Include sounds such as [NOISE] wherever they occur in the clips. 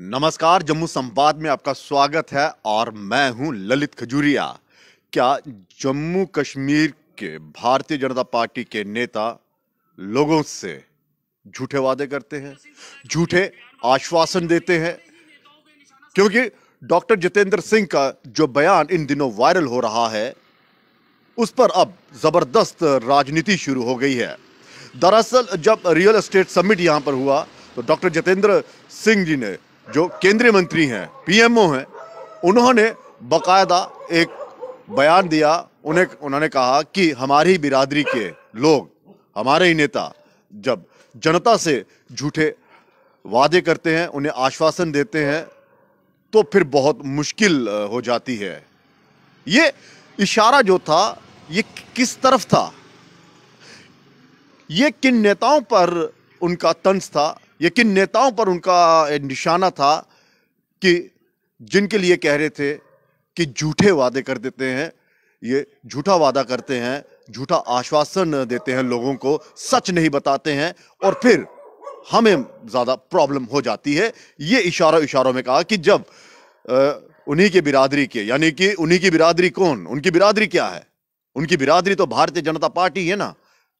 नमस्कार जम्मू संवाद में आपका स्वागत है और मैं हूं ललित खजूरिया क्या जम्मू कश्मीर के भारतीय जनता पार्टी के नेता लोगों से झूठे वादे करते हैं झूठे आश्वासन देते हैं क्योंकि डॉक्टर जितेंद्र सिंह का जो बयान इन दिनों वायरल हो रहा है उस पर अब ज़बरदस्त राजनीति शुरू हो गई है दरअसल जब रियल एस्टेट समिट यहां पर हुआ तो डॉक्टर जितेंद्र सिंह जी ने जो केंद्रीय मंत्री हैं पीएमओ हैं उन्होंने बकायदा एक बयान दिया उन्हें उन्होंने कहा कि हमारी बिरादरी के लोग हमारे ही नेता जब जनता से झूठे वादे करते हैं उन्हें आश्वासन देते हैं तो फिर बहुत मुश्किल हो जाती है ये इशारा जो था ये किस तरफ था ये किन नेताओं पर उनका तंज था ये किन नेताओं पर उनका निशाना था कि जिनके लिए कह रहे थे कि झूठे वादे कर देते हैं ये झूठा वादा करते हैं झूठा आश्वासन देते हैं लोगों को सच नहीं बताते हैं और फिर हमें ज़्यादा प्रॉब्लम हो जाती है ये इशारों इशारों में कहा कि जब उन्हीं के बिरादरी के यानी कि उन्हीं की बिरादरी कौन उनकी बिरादरी क्या है उनकी बिरादरी तो भारतीय जनता पार्टी है ना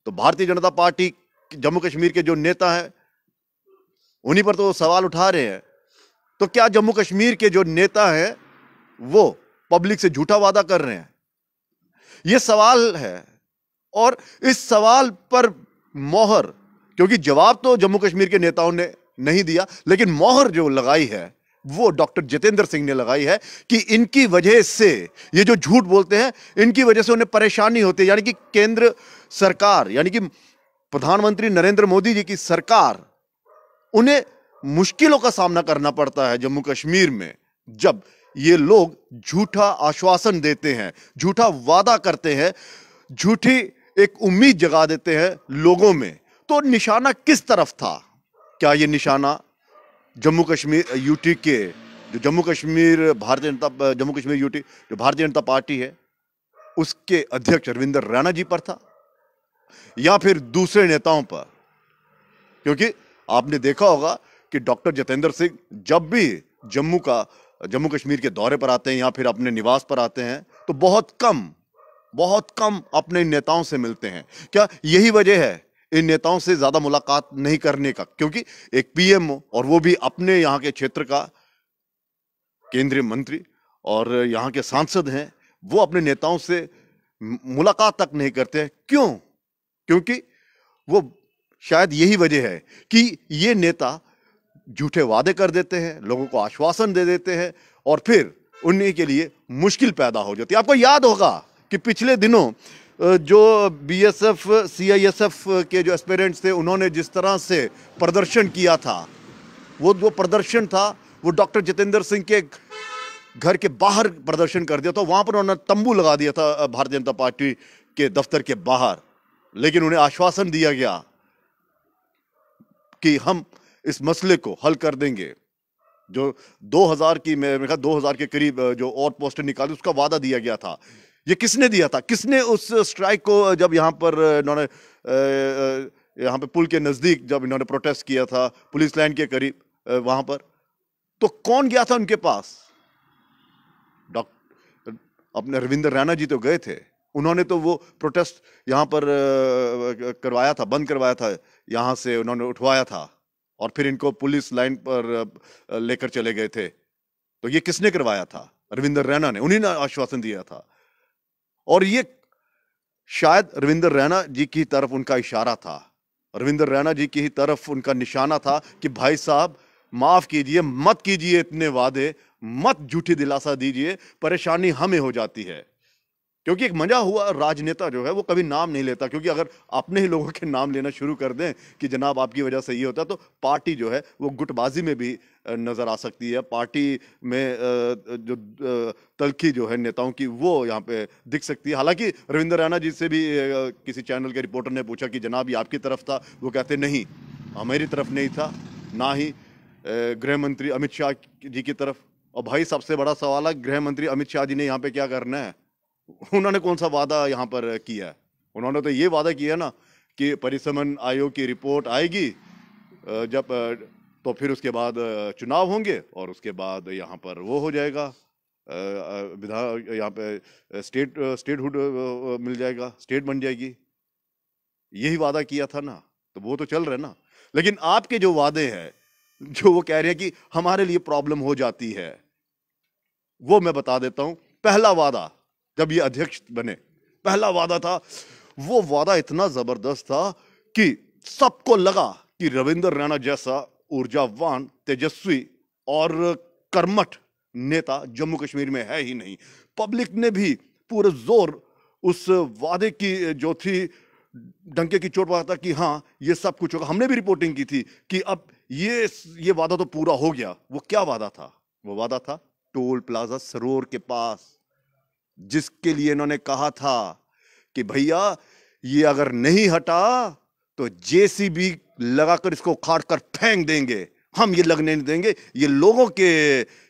तो भारतीय जनता पार्टी जम्मू कश्मीर के जो नेता हैं उन्हीं पर तो सवाल उठा रहे हैं तो क्या जम्मू कश्मीर के जो नेता हैं वो पब्लिक से झूठा वादा कर रहे हैं ये सवाल है और इस सवाल पर मोहर क्योंकि जवाब तो जम्मू कश्मीर के नेताओं ने नहीं दिया लेकिन मोहर जो लगाई है वो डॉक्टर जितेंद्र सिंह ने लगाई है कि इनकी वजह से ये जो झूठ बोलते हैं इनकी वजह से उन्हें परेशानी होती है यानी कि केंद्र सरकार यानी कि प्रधानमंत्री नरेंद्र मोदी जी की सरकार उन्हें मुश्किलों का सामना करना पड़ता है जम्मू कश्मीर में जब ये लोग झूठा आश्वासन देते हैं झूठा वादा करते हैं झूठी एक उम्मीद जगा देते हैं लोगों में तो निशाना किस तरफ था क्या ये निशाना जम्मू कश्मीर यूटी के जो जम्मू कश्मीर भारतीय जनता जम्मू कश्मीर यूटी जो भारतीय जनता पार्टी है उसके अध्यक्ष अरविंदर राणा जी पर था या फिर दूसरे नेताओं पर क्योंकि आपने देखा होगा कि डॉक्टर जितेंद्र सिंह जब भी जम्मू का जम्मू कश्मीर के दौरे पर आते हैं या फिर अपने निवास पर आते हैं तो बहुत कम बहुत कम अपने नेताओं से मिलते हैं क्या यही वजह है इन नेताओं से ज़्यादा मुलाकात नहीं करने का क्योंकि एक पीएमओ और वो भी अपने यहाँ के क्षेत्र का केंद्रीय मंत्री और यहाँ के सांसद हैं वो अपने नेताओं से मुलाकात तक नहीं करते हैं क्यों क्योंकि वो शायद यही वजह है कि ये नेता झूठे वादे कर देते हैं लोगों को आश्वासन दे देते हैं और फिर उन्हीं के लिए मुश्किल पैदा हो जाती है आपको याद होगा कि पिछले दिनों जो बीएसएफ सीआईएसएफ के जो एस्पेरेंट्स थे उन्होंने जिस तरह से प्रदर्शन किया था वो जो प्रदर्शन था वो डॉक्टर जितेंद्र सिंह के घर के बाहर प्रदर्शन कर दिया था वहाँ पर उन्होंने तंबू लगा दिया था भारतीय जनता पार्टी के दफ्तर के बाहर लेकिन उन्हें आश्वासन दिया गया कि हम इस मसले को हल कर देंगे जो 2000 की मेरे ख्याल 2000 के करीब जो और पोस्टर निकाली उसका वादा दिया गया था ये किसने दिया था किसने उस स्ट्राइक को जब यहाँ पर इन्होंने यहाँ पे पुल के नज़दीक जब इन्होंने प्रोटेस्ट किया था पुलिस लाइन के करीब वहाँ पर तो कौन गया था उनके पास डॉक्टर अपने रविंदर राणा जी तो गए थे उन्होंने तो वो प्रोटेस्ट यहाँ पर करवाया था बंद करवाया था यहाँ से उन्होंने उठवाया था और फिर इनको पुलिस लाइन पर लेकर चले गए थे तो ये किसने करवाया था रविंदर रैना ने उन्हीं ने आश्वासन दिया था और ये शायद रविंदर रैना जी की तरफ उनका इशारा था रविंदर रैना जी की तरफ उनका निशाना था कि भाई साहब माफ़ कीजिए मत कीजिए इतने वादे मत झूठी दिलासा दीजिए परेशानी हमें हो जाती है क्योंकि एक मजा हुआ राजनेता जो है वो कभी नाम नहीं लेता क्योंकि अगर अपने ही लोगों के नाम लेना शुरू कर दें कि जनाब आपकी वजह से ये होता तो पार्टी जो है वो गुटबाजी में भी नज़र आ सकती है पार्टी में जो तलखी जो है नेताओं की वो यहाँ पे दिख सकती है हालांकि रविंद्र रैना जी से भी किसी चैनल के रिपोर्टर ने पूछा कि जनाब ये आपकी तरफ था वो कहते नहीं हमारी तरफ नहीं था ना ही गृह मंत्री अमित शाह जी की तरफ और भाई सबसे बड़ा सवाल है गृह मंत्री अमित शाह जी ने यहाँ पर क्या करना है उन्होंने कौन सा वादा यहाँ पर किया है उन्होंने तो ये वादा किया ना कि परिसमन आयोग की रिपोर्ट आएगी जब तो फिर उसके बाद चुनाव होंगे और उसके बाद यहाँ पर वो हो जाएगा विधान यहाँ पे स्टेट स्टेटहुड मिल जाएगा स्टेट बन जाएगी यही वादा किया था ना तो वो तो चल रहा है ना लेकिन आपके जो वादे हैं जो वो कह रहे हैं कि हमारे लिए प्रॉब्लम हो जाती है वो मैं बता देता हूं पहला वादा जब ये अध्यक्ष बने पहला वादा था वो वादा इतना जबरदस्त था कि सबको लगा कि रविंद्र रैना जैसा ऊर्जावान तेजस्वी और कर्मठ नेता जम्मू कश्मीर में है ही नहीं पब्लिक ने भी पूरे जोर उस वादे की जो थी डंके की चोट पड़ा था कि हाँ ये सब कुछ होगा हमने भी रिपोर्टिंग की थी कि अब ये ये वादा तो पूरा हो गया वो क्या वादा था वो वादा था टोल प्लाजा सरोर के पास जिसके लिए इन्होंने कहा था कि भैया ये अगर नहीं हटा तो जेसीबी लगाकर इसको खाड़ कर फेंक देंगे हम ये लगने नहीं देंगे ये लोगों के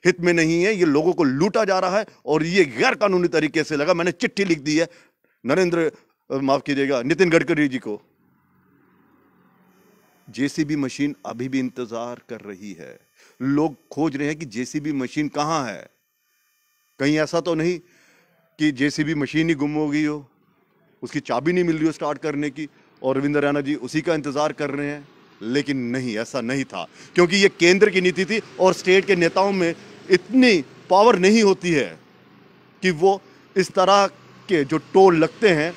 हित में नहीं है ये लोगों को लूटा जा रहा है और ये गैर कानूनी तरीके से लगा मैंने चिट्ठी लिख दी है नरेंद्र माफ कीजिएगा नितिन गडकरी जी को जेसीबी मशीन अभी भी इंतजार कर रही है लोग खोज रहे हैं कि जेसीबी मशीन कहां है कहीं ऐसा तो नहीं कि जेसीबी मशीन ही गुम हो गई हो उसकी चाबी नहीं मिल रही हो स्टार्ट करने की और रविंद्र रैना जी उसी का इंतज़ार कर रहे हैं लेकिन नहीं ऐसा नहीं था क्योंकि ये केंद्र की नीति थी और स्टेट के नेताओं में इतनी पावर नहीं होती है कि वो इस तरह के जो टोल लगते हैं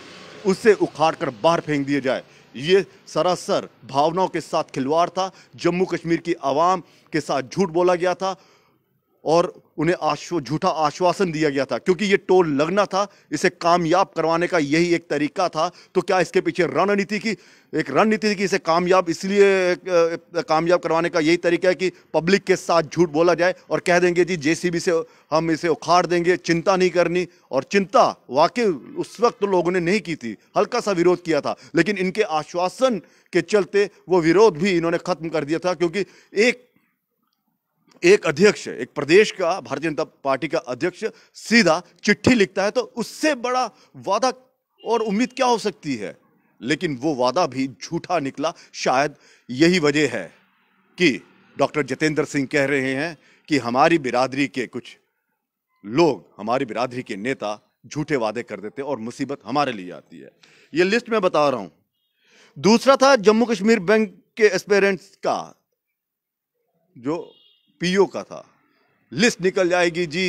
उससे उखाड़ कर बाहर फेंक दिए जाए ये सरासर भावनाओं के साथ खिलवाड़ था जम्मू कश्मीर की आवाम के साथ झूठ बोला गया था और उन्हें आश्व झूठा आश्वासन दिया गया था क्योंकि ये टोल लगना था इसे कामयाब करवाने का यही एक तरीका था तो क्या इसके पीछे रणनीति की एक रणनीति थी कि इसे कामयाब इसलिए कामयाब करवाने का यही तरीका है कि पब्लिक के साथ झूठ बोला जाए और कह देंगे जी जेसीबी से हम इसे उखाड़ देंगे चिंता नहीं करनी और चिंता वाकई उस वक्त तो लोगों ने नहीं की थी हल्का सा विरोध किया था लेकिन इनके आश्वासन के चलते वो विरोध भी इन्होंने ख़त्म कर दिया था क्योंकि एक एक अध्यक्ष एक प्रदेश का भारतीय जनता पार्टी का अध्यक्ष सीधा चिट्ठी लिखता है तो उससे बड़ा वादा और उम्मीद क्या हो सकती है लेकिन वो वादा भी झूठा निकला शायद यही वजह है कि डॉक्टर जितेंद्र सिंह कह रहे हैं कि हमारी बिरादरी के कुछ लोग हमारी बिरादरी के नेता झूठे वादे कर देते और मुसीबत हमारे लिए आती है ये लिस्ट में बता रहा हूं दूसरा था जम्मू कश्मीर बैंक के एक्सपेरेंट्स का जो पीओ का था लिस्ट निकल जाएगी जी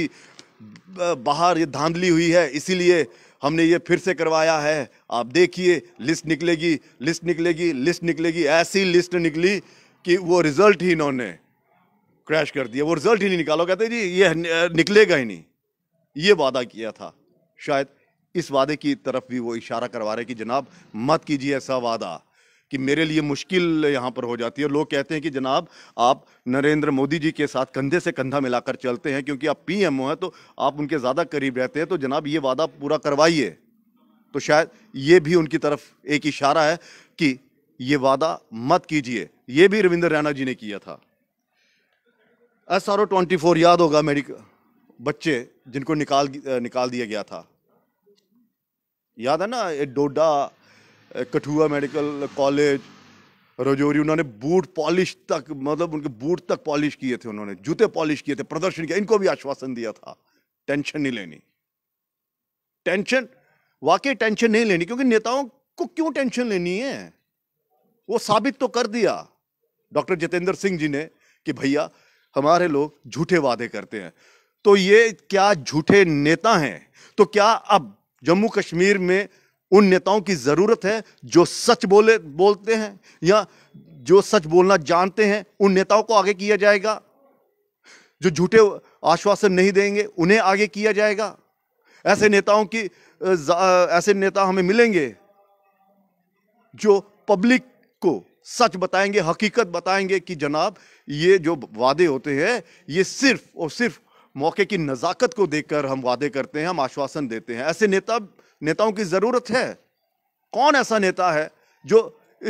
बाहर ये धांधली हुई है इसीलिए हमने ये फिर से करवाया है आप देखिए लिस्ट निकलेगी लिस्ट निकलेगी लिस्ट निकलेगी ऐसी लिस्ट निकली कि वो रिजल्ट ही इन्होंने क्रैश कर दिया वो रिजल्ट ही नहीं निकालो कहते जी ये निकलेगा ही नहीं ये वादा किया था शायद इस वादे की तरफ भी वो इशारा करवा रहे कि जनाब मत कीजिए ऐसा वादा कि मेरे लिए मुश्किल यहाँ पर हो जाती है लोग कहते हैं कि जनाब आप नरेंद्र मोदी जी के साथ कंधे से कंधा मिलाकर चलते हैं क्योंकि आप पी एम हैं तो आप उनके ज़्यादा करीब रहते हैं तो जनाब ये वादा पूरा करवाइए तो शायद ये भी उनकी तरफ एक इशारा है कि ये वादा मत कीजिए ये भी रविंद्र रैना जी ने किया था S R O twenty four याद होगा मेडिकल बच्चे जिनको निकाल निकाल दिया गया था याद है ना ये डोडा कठुआ मेडिकल कॉलेज रजौरी उन्होंने बूट पॉलिश तक मतलब उनके बूट तक पॉलिश किए थे उन्होंने जूते पॉलिश किए थे प्रदर्शन किया इनको भी आश्वासन दिया था टेंशन नहीं लेनी टेंशन वाकई टेंशन नहीं लेनी क्योंकि नेताओं को क्यों टेंशन लेनी है वो साबित तो कर दिया डॉक्टर जितेंद्र सिंह जी ने कि भैया हमारे लोग झूठे वादे करते हैं तो ये क्या झूठे नेता हैं तो क्या अब जम्मू कश्मीर में उन नेताओं की ज़रूरत है जो सच बोले बोलते हैं या जो सच बोलना जानते हैं उन नेताओं को आगे किया जाएगा जो झूठे आश्वासन नहीं देंगे उन्हें आगे किया जाएगा ऐसे नेताओं की ऐसे नेता हमें मिलेंगे जो पब्लिक को सच बताएंगे हकीकत बताएंगे कि जनाब ये जो वादे होते हैं ये सिर्फ और सिर्फ मौके की नज़ाकत को देखकर हम वादे करते हैं हम आश्वासन देते हैं ऐसे नेता नेताओं की ज़रूरत है कौन ऐसा नेता है जो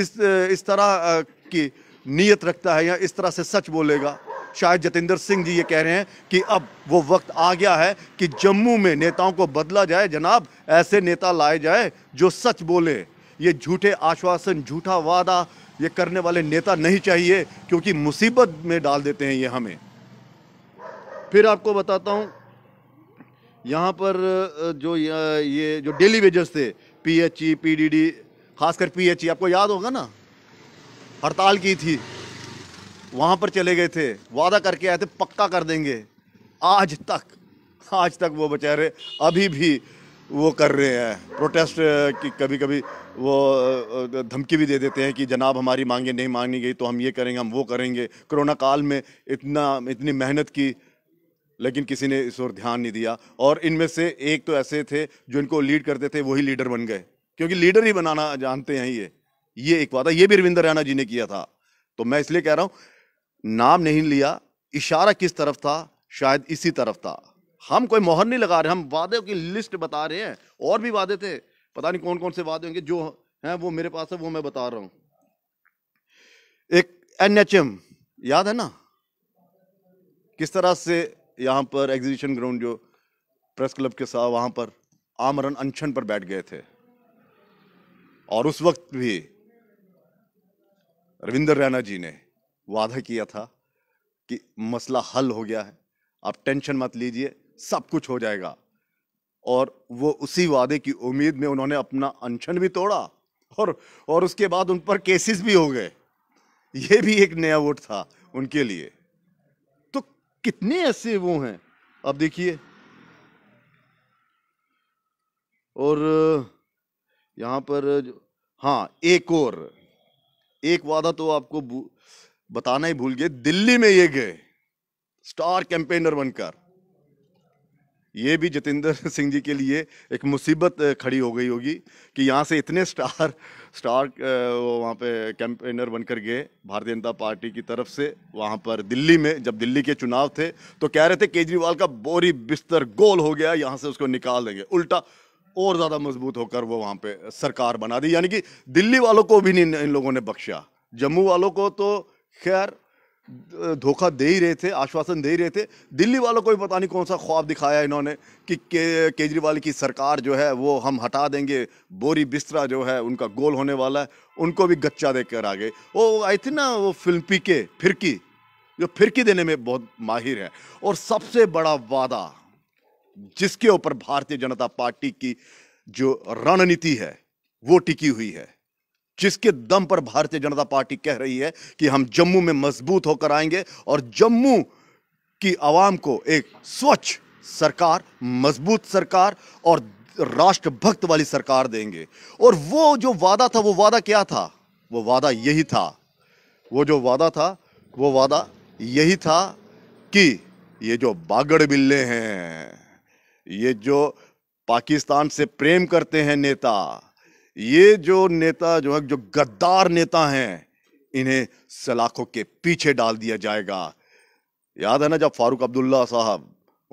इस इस तरह की नीयत रखता है या इस तरह से सच बोलेगा शायद जतेंद्र सिंह जी ये कह रहे हैं कि अब वो वक्त आ गया है कि जम्मू में नेताओं को बदला जाए जनाब ऐसे नेता लाए जाए जो सच बोले ये झूठे आश्वासन झूठा वादा ये करने वाले नेता नहीं चाहिए क्योंकि मुसीबत में डाल देते हैं ये हमें फिर आपको बताता हूँ यहाँ पर जो ये जो डेली वेजर्स थे P H E P D D खासकर पी एच ई आपको याद होगा ना हड़ताल की थी वहाँ पर चले गए थे वादा करके आए थे पक्का कर देंगे आज तक आज तक वो बेचारे अभी भी वो कर रहे हैं प्रोटेस्ट की कभी कभी वो धमकी भी दे देते हैं कि जनाब हमारी मांगे नहीं मांगी गई तो हम ये करेंगे हम वो करेंगे कोरोना काल में इतना इतनी मेहनत की लेकिन किसी ने इस ओर ध्यान नहीं दिया और इनमें से एक तो ऐसे थे जो इनको लीड करते थे वही लीडर बन गए क्योंकि लीडर ही बनाना जानते हैं ये ये एक वादा ये भी रविंदर रैना जी ने किया था तो मैं इसलिए कह रहा हूं नाम नहीं लिया इशारा किस तरफ था शायद इसी तरफ था हम कोई मोहर नहीं लगा रहे हम वादे की लिस्ट बता रहे हैं और भी वादे थे पता नहीं कौन कौन से वादे होंगे जो हैं वो मेरे पास है वो मैं बता रहा हूं एक एनएचएम याद है ना किस तरह से यहाँ पर एग्जीबिशन ग्राउंड जो प्रेस क्लब के साथ वहाँ पर आमरण अनशन पर बैठ गए थे और उस वक्त भी रविंदर रैना जी ने वादा किया था कि मसला हल हो गया है आप टेंशन मत लीजिए सब कुछ हो जाएगा और वो उसी वादे की उम्मीद में उन्होंने अपना अनशन भी तोड़ा और और उसके बाद उन पर केसेस भी हो गए ये भी एक नया वोट था उनके लिए कितने ऐसे वो हैं आप देखिए और यहां पर हाँ एक और एक वादा तो आपको बताना ही भूल गए दिल्ली में ये गए स्टार कैंपेनर बनकर ये भी जितेंद्र [LAUGHS] सिंह जी के लिए एक मुसीबत खड़ी हो गई होगी कि यहां से इतने स्टार स्टार वो वहाँ पे कैंपेनर बनकर गए भारतीय जनता पार्टी की तरफ से वहाँ पर दिल्ली में जब दिल्ली के चुनाव थे तो कह रहे थे केजरीवाल का बोरी बिस्तर गोल हो गया यहाँ से उसको निकाल देंगे उल्टा और ज़्यादा मजबूत होकर वो वहाँ पे सरकार बना दी यानी कि दिल्ली वालों को भी नहीं इन लोगों ने बख्शा जम्मू वालों को तो खैर धोखा दे ही रहे थे आश्वासन दे ही रहे थे दिल्ली वालों को भी पता नहीं कौन सा ख्वाब दिखाया इन्होंने कि के, केजरीवाल की सरकार जो है वो हम हटा देंगे बोरी बिस्तरा जो है उनका गोल होने वाला है उनको भी गच्चा देकर आ गए वो आई थी ना वो फिल्म पी के फिरकी जो फिरकी देने में बहुत माहिर है और सबसे बड़ा वादा जिसके ऊपर भारतीय जनता पार्टी की जो रणनीति है वो टिकी हुई है जिसके दम पर भारतीय जनता पार्टी कह रही है कि हम जम्मू में मजबूत होकर आएंगे और जम्मू की आवाम को एक स्वच्छ सरकार मजबूत सरकार और राष्ट्रभक्त वाली सरकार देंगे और वो जो वादा था वो वादा क्या था वो वादा यही था वो जो वादा था वो वादा यही था कि ये जो बागड़ बिल्ले हैं ये जो पाकिस्तान से प्रेम करते हैं नेता ये जो नेता जो है जो गद्दार नेता हैं इन्हें सलाखों के पीछे डाल दिया जाएगा याद है ना जब फारूक अब्दुल्ला साहब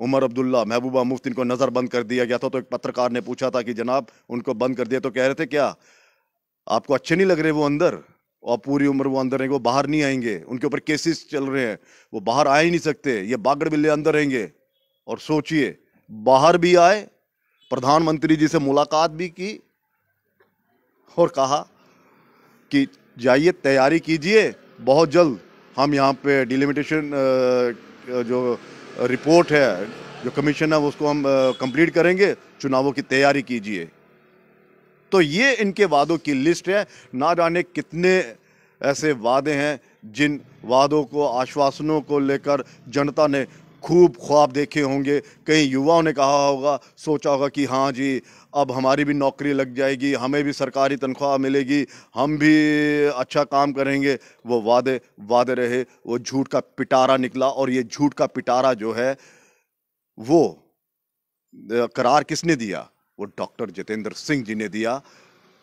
उमर अब्दुल्ला महबूबा मुफ्ती इनको नज़र बंद कर दिया गया था तो एक पत्रकार ने पूछा था कि जनाब उनको बंद कर दिया तो कह रहे थे क्या आपको अच्छे नहीं लग रहे वो अंदर और पूरी उम्र वो अंदर रहेंगे वो बाहर नहीं आएंगे उनके ऊपर केसेस चल रहे हैं वो बाहर आ ही नहीं सकते ये बागड़ बिल्ले अंदर रहेंगे और सोचिए बाहर भी आए प्रधानमंत्री जी से मुलाकात भी की और कहा कि जाइए तैयारी कीजिए बहुत जल्द हम यहाँ पे डिलिमिटेशन जो रिपोर्ट है जो कमीशन है उसको हम कंप्लीट करेंगे चुनावों की तैयारी कीजिए तो ये इनके वादों की लिस्ट है ना जाने कितने ऐसे वादे हैं जिन वादों को आश्वासनों को लेकर जनता ने खूब ख्वाब देखे होंगे कई युवाओं ने कहा होगा सोचा होगा कि हाँ जी अब हमारी भी नौकरी लग जाएगी हमें भी सरकारी तनख्वाह मिलेगी हम भी अच्छा काम करेंगे वो वादे वादे रहे वो झूठ का पिटारा निकला और ये झूठ का पिटारा जो है वो करार किसने दिया वो डॉक्टर जितेंद्र सिंह जी ने दिया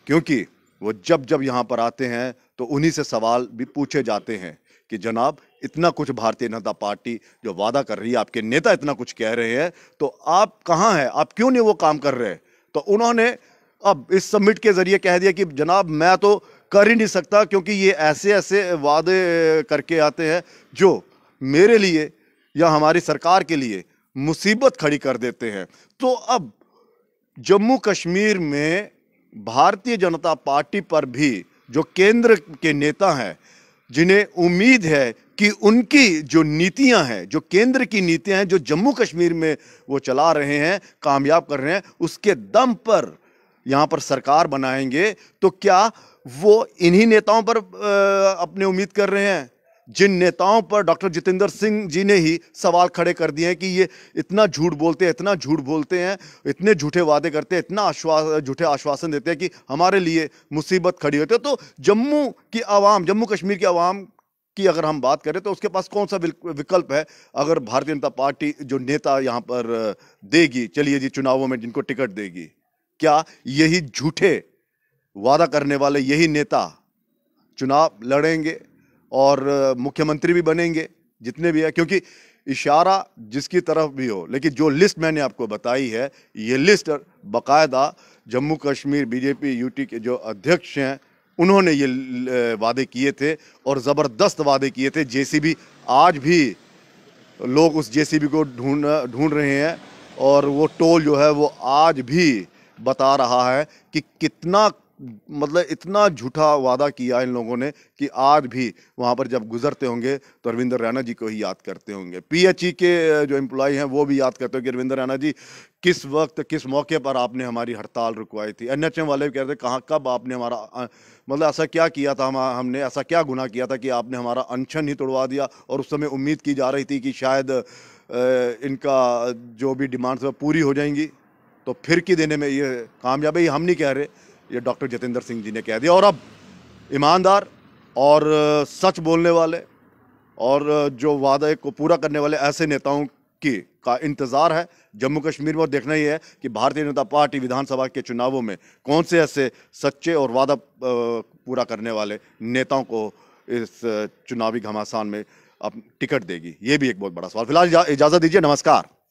क्योंकि वो जब जब यहाँ पर आते हैं तो उन्हीं से सवाल भी पूछे जाते हैं कि जनाब इतना कुछ भारतीय जनता पार्टी जो वादा कर रही है आपके नेता इतना कुछ कह रहे हैं तो आप कहाँ हैं आप क्यों नहीं वो काम कर रहे हैं तो उन्होंने अब इस समिट के ज़रिए कह दिया कि जनाब मैं तो कर ही नहीं सकता क्योंकि ये ऐसे ऐसे वादे करके आते हैं जो मेरे लिए या हमारी सरकार के लिए मुसीबत खड़ी कर देते हैं तो अब जम्मू कश्मीर में भारतीय जनता पार्टी पर भी जो केंद्र के नेता हैं जिन्हें उम्मीद है कि उनकी जो नीतियां हैं जो केंद्र की नीतियां हैं जो जम्मू कश्मीर में वो चला रहे हैं कामयाब कर रहे हैं उसके दम पर यहाँ पर सरकार बनाएंगे तो क्या वो इन्हीं नेताओं पर अपने उम्मीद कर रहे हैं जिन नेताओं पर डॉक्टर जितेंद्र सिंह जी ने ही सवाल खड़े कर दिए हैं कि ये इतना झूठ बोलते हैं इतना झूठ बोलते हैं इतने झूठे वादे करते हैं इतना आश्वास झूठे आश्वासन देते हैं कि हमारे लिए मुसीबत खड़ी होती है तो जम्मू की आवाम जम्मू कश्मीर की आवाम की अगर हम बात करें तो उसके पास कौन सा विकल्प है अगर भारतीय जनता पार्टी जो नेता यहाँ पर देगी चलिए जी चुनावों में जिनको टिकट देगी क्या यही झूठे वादा करने वाले यही नेता चुनाव लड़ेंगे और मुख्यमंत्री भी बनेंगे जितने भी है क्योंकि इशारा जिसकी तरफ भी हो लेकिन जो लिस्ट मैंने आपको बताई है ये लिस्ट बाकायदा जम्मू कश्मीर बीजेपी यूटी के जो अध्यक्ष हैं उन्होंने ये वादे किए थे और ज़बरदस्त वादे किए थे जेसीबी आज भी लोग उस जेसीबी को ढूंढ ढूंढ रहे हैं और वो टोल जो है वो आज भी बता रहा है कि कितना मतलब इतना झूठा वादा किया इन लोगों ने कि आज भी वहाँ पर जब गुजरते होंगे तो अरविंदर रैना जी को ही याद करते होंगे पीएचई के जो एम्प्लॉय हैं वो भी याद करते होंगे अरविंदर रैना जी किस वक्त किस मौके पर आपने हमारी हड़ताल रुकवाई थी एनएचएम वाले भी कह रहे थे कहाँ कब आपने हमारा मतलब ऐसा क्या किया था हम हमने ऐसा क्या गुना किया था कि आपने हमारा अनशन ही तोड़वा दिया और उस समय उम्मीद की जा रही थी कि शायद इनका जो भी डिमांड्स पूरी हो जाएंगी तो फिर की देने में ये कामयाब है हम नहीं कह रहे ये डॉक्टर जितेंद्र सिंह जी ने कह दिया और अब ईमानदार और सच बोलने वाले और जो वादे को पूरा करने वाले ऐसे नेताओं की का इंतज़ार है जम्मू कश्मीर में और देखना ही है कि भारतीय जनता पार्टी विधानसभा के चुनावों में कौन से ऐसे सच्चे और वादा पूरा करने वाले नेताओं को इस चुनावी घमासान में अब टिकट देगी ये भी एक बहुत बड़ा सवाल फिलहाल इजाज़त दीजिए नमस्कार